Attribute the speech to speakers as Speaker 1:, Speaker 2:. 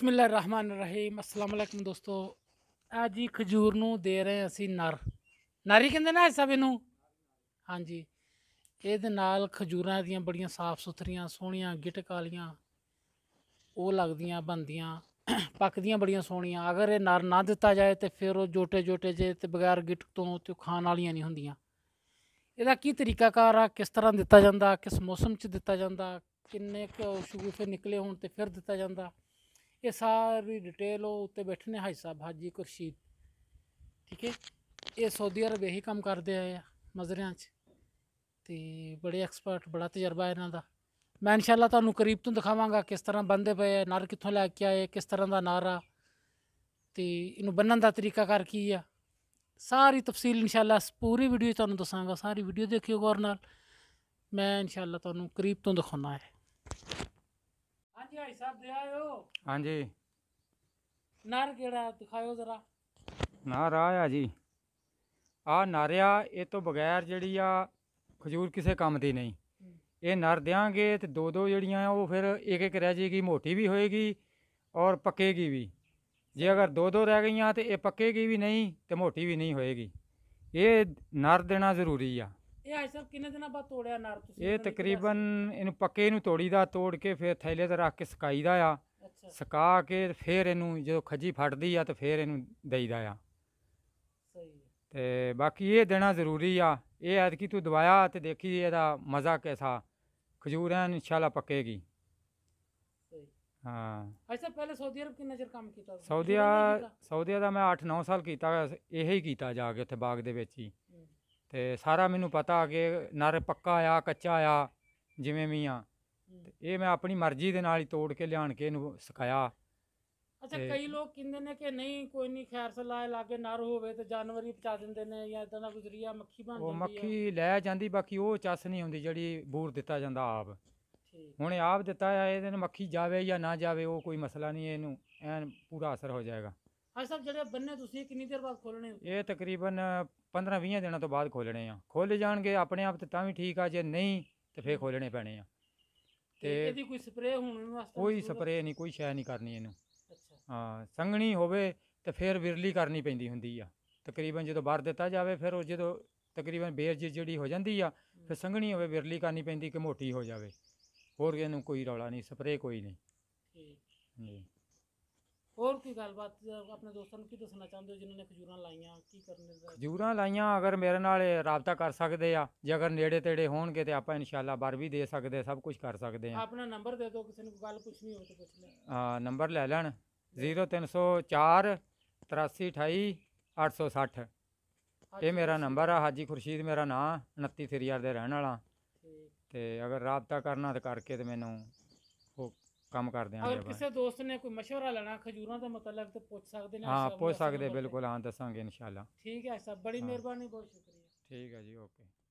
Speaker 1: ਰਹੀਮ ਅਸਲਾਮ ਅਲੈਕਮ ਦੋਸਤੋ ਆ ਜੀ ਖਜੂਰ ਨੂੰ ਦੇ ਰਹੇ ਅਸੀਂ ਨਰ ਨਾਰੀ ਕਹਿੰਦੇ ਨਾ ਸਭ ਇਹਨੂੰ ਹਾਂਜੀ ਇਹਦੇ ਨਾਲ ਖਜੂਰਾਂ ਦੀਆਂ ਬੜੀਆਂ ਸਾਫ਼ ਸੁਥਰੀਆਂ ਸੋਹਣੀਆਂ ਗਿਟਕ ਵਾਲੀਆਂ ਉਹ ਲੱਗਦੀਆਂ ਬੰਦੀਆਂ ਪੱਕਦੀਆਂ ਬੜੀਆਂ ਸੋਹਣੀਆਂ ਅਗਰ ਇਹ ਨਰ ਨਾ ਦਿੱਤਾ ਜਾਏ ਤੇ ਫਿਰ ਉਹ ਜੋਟੇ ਜੋਟੇ ਜੇ ਤੇ ਬਗੈਰ ਗਿਟਕ ਤੋਂ ਤੇ ਖਾਣ ਵਾਲੀਆਂ ਨਹੀਂ ਹੁੰਦੀਆਂ ਇਹਦਾ ਕੀ ਤਰੀਕਾਕਾਰ ਆ ਕਿਸ ਤਰ੍ਹਾਂ ਦਿੱਤਾ ਜਾਂਦਾ ਕਿਸ ਮੌਸਮ 'ਚ ਦਿੱਤਾ ਜਾਂਦਾ ਕਿੰਨੇ ਕੁ ਸ਼ਗੂਫੇ ਨਿਕਲੇ ਹੋਣ ਤੇ ਫਿਰ ਦਿੱਤਾ ਜਾਂਦਾ ਇਹ ਸਾਰੀ ਡਿਟੇਲ ਉਹ ਉੱਤੇ ਬੈਠੇ ਨੇ ਹਾਈ ਸਾਹਿਬ ਹਾਜੀ ਕੁਰਸ਼ੀਦ ਠੀਕ ਹੈ ਇਹ ਸਾਊਦੀ ਅਰਬ ਇਹੀ ਕੰਮ ਕਰਦੇ ਆਏ ਆ ਮਜ਼ਰਿਆਂ 'ਚ ਤੇ ਬੜੇ ਐਕਸਪਰਟ ਬੜਾ ਤਜਰਬਾ ਇਹਨਾਂ ਦਾ ਮੈਂ ਇਨਸ਼ਾਅੱਲਾ ਤੁਹਾਨੂੰ ਕਰੀਬ ਤੋਂ ਦਿਖਾਵਾਂਗਾ ਕਿਸ ਤਰ੍ਹਾਂ ਬੰਦੇ ਪਏ ਆ ਨਰ ਕਿੱਥੋਂ ਲੈ ਕੇ ਆਏ ਕਿਸ ਤਰ੍ਹਾਂ ਦਾ ਨਾਰਾ ਤੇ ਇਹਨੂੰ ਬੰਨਣ ਦਾ ਤਰੀਕਾ ਕਰ ਕੀ ਆ ਸਾਰੀ ਤਫਸੀਲ ਇਨਸ਼ਾਅੱਲਾ ਪੂਰੀ ਵੀਡੀਓ ਤੁਹਾਨੂੰ ਦੱਸਾਂਗਾ ਸਾਰੀ ਵੀਡੀਓ ਦੇਖਿਓ ਗੌਰ ਨਾਲ ਮੈਂ ਇਨਸ਼ਾਅੱਲਾ ਤੁਹਾਨੂੰ ਕਰੀਬ ਤੋਂ ਦਿਖਾਉਣਾ ਹੈ ਧਿਆਈ ਸਾਹਿਬ ਦੇ ਆਇਓ ਹਾਂਜੀ ਨਰ ਕਿਹੜਾ ਦਿਖਾਇਓ ਜ਼ਰਾ
Speaker 2: ਨਾ ਆਇਆ ਜੀ ਆ ਨਾਰਿਆ ਇਹ ਤੋਂ ਬਗੈਰ ਜਿਹੜੀ ਆ ਖਜੂਰ ਕਿਸੇ ਕੰਮ ਦੀ ਨਹੀਂ ਇਹ ਨਰ ਦਿਆਂਗੇ ਤੇ ਦੋ ਦੋ ਜਿਹੜੀਆਂ ਆ ਉਹ ਫਿਰ ਇੱਕ ਇੱਕ ਰਹਿ ਜੇਗੀ ਮੋਟੀ ਵੀ ਹੋਏਗੀ ਔਰ ਪੱਕੇਗੀ ਵੀ ਜੇ ਅਗਰ ਦੋ ਦੋ ਰਹਿ ਗਈਆਂ ਤੇ ਇਹ ਪੱਕੇਗੀ ਵੀ ਨਹੀਂ ਤੇ ਮੋਟੀ ਵੀ ਨਹੀਂ ਹੋਏਗੀ ਇਹ ਨਰ ਦੇਣਾ ਜ਼ਰੂਰੀ ਆ
Speaker 1: ਕਿੰਨੇ ਦਿਨਾਂ ਬਾਅਦ ਤੋੜਿਆ ਨਰ ਤੁਸੀਂ ਇਹ ਤਕਰੀਬਨ
Speaker 2: ਇਹਨੂੰ ਪੱਕੇ ਨੂੰ ਤੋੜੀਦਾ ਤੋੜ ਕੇ ਫਿਰ ਥੈਲੇ ਤੇ ਰੱਖ ਕੇ ਸਕਾਈਦਾ ਆ ਸਕਾ ਕੇ ਫਿਰ ਇਹਨੂੰ ਜਦੋਂ ਖੱਜੀ ਫੜਦੀ ਆ ਤੇ ਫਿਰ ਇਹਨੂੰ ਦੇਈਦਾ ਆ ਸਹੀ ਤੇ ਬਾਕੀ ਇਹ ਦੇਣਾ ਜ਼ਰੂਰੀ ਆ ਇਹ ਕੀ ਤੂੰ ਦਵਾਇਆ ਤੇ ਦੇਖੀ ਇਹਦਾ ਮਜ਼ਾ ਕਿਸਾ ਖਜੂਰਾਂ ਇਨਸ਼ਾਅੱਲਾ ਪੱਕੇਗੀ ਸਹੀ ਹਾਂ
Speaker 1: ਅੱਛਾ ਪਹਿਲੇ ਸਾਊਦੀ ਅਰਬ ਕਿੰਨਾ ਚਿਰ ਕੰਮ ਕੀਤਾ ਸਾਊਦੀਆ
Speaker 2: ਸਾਊਦੀਆ ਦਾ ਮੈਂ 8-9 ਸਾਲ ਕੀਤਾ ਇਹ ਹੀ ਕੀਤਾ ਜਾ ਕੇ ਉੱਥੇ ਬਾਗ ਦੇ ਵਿੱਚ ਹੀ ਤੇ ਸਾਰਾ ਮੈਨੂੰ ਪਤਾ ਆ ਕਿ ਨਰ ਪੱਕਾ ਆ ਕੱਚਾ ਆ ਜਿਵੇਂ ਵੀ ਆ ਤੇ ਇਹ ਮੈਂ ਆਪਣੀ ਮਰਜ਼ੀ ਦੇ ਨਾਲ ਹੀ ਤੋੜ ਕੇ ਲਿਆਣ ਕੇ ਇਹਨੂੰ ਸਿਖਾਇਆ ਅੱਛਾ ਕਈ
Speaker 1: ਲੋਕ ਕਹਿੰਦੇ ਨੇ ਕਿ ਨਹੀਂ ਕੋਈ ਨਹੀਂ ਖੈਰ ਸਲਾਹ ਲਾਗੇ ਨਰ ਹੋਵੇ ਤੇ ਜਾਨਵਰ ਹੀ ਪਚਾ ਦਿੰਦੇ ਨੇ ਜਾਂ ਇਦਾਂ ਦਾ ਗੁਜਰੀਆ ਮੱਖੀ ਬਣ ਉਹ ਜਾਂਦੀ ਉਹ ਮੱਖੀ
Speaker 2: ਲੈ ਜਾਂਦੀ ਬਾਕੀ ਉਹ ਚਸ ਨਹੀਂ ਹੁੰਦੀ ਜਿਹੜੀ ਬੂਰ ਦਿੱਤਾ ਜਾਂਦਾ ਆਪ ਠੀਕ ਹੁਣ ਆਪ ਦਿੱਤਾ ਆ ਇਹਦੇ ਨੂੰ ਮੱਖੀ ਜਾਵੇ ਜਾਂ ਨਾ ਜਾਵੇ ਉਹ ਕੋਈ ਮਸਲਾ ਨਹੀਂ ਇਹਨੂੰ ਐਨ ਪੂਰਾ ਅਸਰ ਹੋ ਜਾਏਗਾ
Speaker 1: ਹਾਂ ਸਰ ਜਿਹੜੇ ਬੰਨੇ ਤੁਸੀਂ ਕਿੰਨੀ ਦੇਰ ਬਾਅਦ ਖੋਲਣੇ
Speaker 2: ਇਹ ਤਕਰੀਬਨ 15-20 ਦਿਨਾਂ ਤੋਂ ਬਾਅਦ ਖੋਲਣੇ ਆ ਖੋਲੇ ਜਾਣਗੇ ਆਪਣੇ ਆਪ ਤਾਂ ਵੀ ਠੀਕ ਆ ਜੇ ਨਹੀਂ ਤੇ ਫੇਰ ਖੋਲਣੇ ਪੈਣੇ ਆ ਤੇ ਇਹਦੀ
Speaker 1: ਕੋਈ ਸਪਰੇਅ ਹੋਣ ਵਾਸਤੇ ਕੋਈ ਸਪਰੇਅ ਨਹੀਂ
Speaker 2: ਕੋਈ ਸ਼ੈ ਨਹੀਂ ਕਰਨੀ ਇਹਨੂੰ ਅੱਛਾ ਹਾਂ ਸੰਘਣੀ ਹੋਵੇ ਤੇ ਫੇਰ ਵਿਰਲੀ ਕਰਨੀ ਪੈਂਦੀ ਹੁੰਦੀ ਆ ਤਕਰੀਬਨ ਜਦੋਂ ਬਾਹਰ ਦਿੱਤਾ ਜਾਵੇ ਫਿਰ ਉਹ ਜਦੋਂ ਤਕਰੀਬਨ ਬੇਰ ਜਿਹੜੀ ਹੋ ਜਾਂਦੀ ਆ ਫਿਰ ਸੰਘਣੀ ਹੋਵੇ ਵਿਰਲੀ ਕਰਨੀ ਪੈਂਦੀ ਕਿ ਮੋਟੀ ਹੋ ਜਾਵੇ ਹੋਰ ਇਹਨੂੰ ਕੋਈ ਰੌਲਾ ਨਹੀਂ ਸਪਰੇਅ ਕੋਈ ਨਹੀਂ ਠੀਕ ਜੀ
Speaker 1: ਹੋਰ ਕੋਈ ਗੱਲਬਾਤ ਆਪਣੇ ਦੋਸਤਾਂ ਨੂੰ ਕੀ ਦੱਸਣਾ ਚਾਹੁੰਦੇ ਹੋ ਜਿਨ੍ਹਾਂ ਨੇ ਖਜੂਰਾਂ ਲਾਈਆਂ ਕੀ ਕਰਨੇ
Speaker 2: ਦਾ ਖਜੂਰਾਂ ਲਾਈਆਂ ਅਗਰ ਮੇਰੇ ਨਾਲ ਰਾਬਤਾ ਕਰ ਸਕਦੇ ਆ ਜੇ ਅਗਰ ਨੇੜੇ ਤੇੜੇ ਹੋਣਗੇ ਤੇ ਆਪਾਂ ਇਨਸ਼ਾਅੱਲਾ ਬਾਰ ਵੀ ਦੇ ਸਕਦੇ ਸਭ ਕੁਝ ਕਰ ਸਕਦੇ ਆ
Speaker 1: ਆਪਣਾ ਨੰਬਰ ਦੇ ਦਿਓ ਕਿਸੇ ਨੂੰ ਗੱਲ ਪੁੱਛਣੀ ਹੋਵੇ ਤਾਂ ਪੁੱਛ ਲੈ
Speaker 2: ਹਾਂ ਨੰਬਰ ਲੈ ਲੈਣ 0304 8328 860 ਇਹ ਮੇਰਾ ਨੰਬਰ ਆ ਹਾਜੀ ਖੁਰਸ਼ੀਦ ਮੇਰਾ ਨਾਂ 29 ਫਰੀਆਰ ਦੇ ਰਹਿਣ ਵਾਲਾ ਤੇ ਅਗਰ ਰਾਬਤਾ ਕਰਨਾ ਤਾਂ ਕਰਕੇ ਤੇ ਮੈਨੂੰ ਕੰਮ ਕਰਦੇ ਹਾਂ ਅਗਰ ਕਿਸੇ
Speaker 1: ਦੋਸਤ ਨੇ ਕੋਈ مشورہ ਲੈਣਾ ਖਜੂਰਾਂ ਦੇ ਮਤਲਬ ਤੇ ਪੁੱਛ ਸਕਦੇ ਨੇ ਹਾਂ ਪੁੱਛ ਸਕਦੇ ਬਿਲਕੁਲ
Speaker 2: ਹਾਂ ਦੱਸਾਂਗੇ ਇਨਸ਼ਾਅੱਲਾ
Speaker 1: ਠੀਕ ਹੈ ਸਰ ਬੜੀ ਮਿਹਰਬਾਨੀ ਬਹੁਤ ਸ਼ੁਕਰੀਆ
Speaker 2: ਠੀਕ ਹੈ ਜੀ ਓਕੇ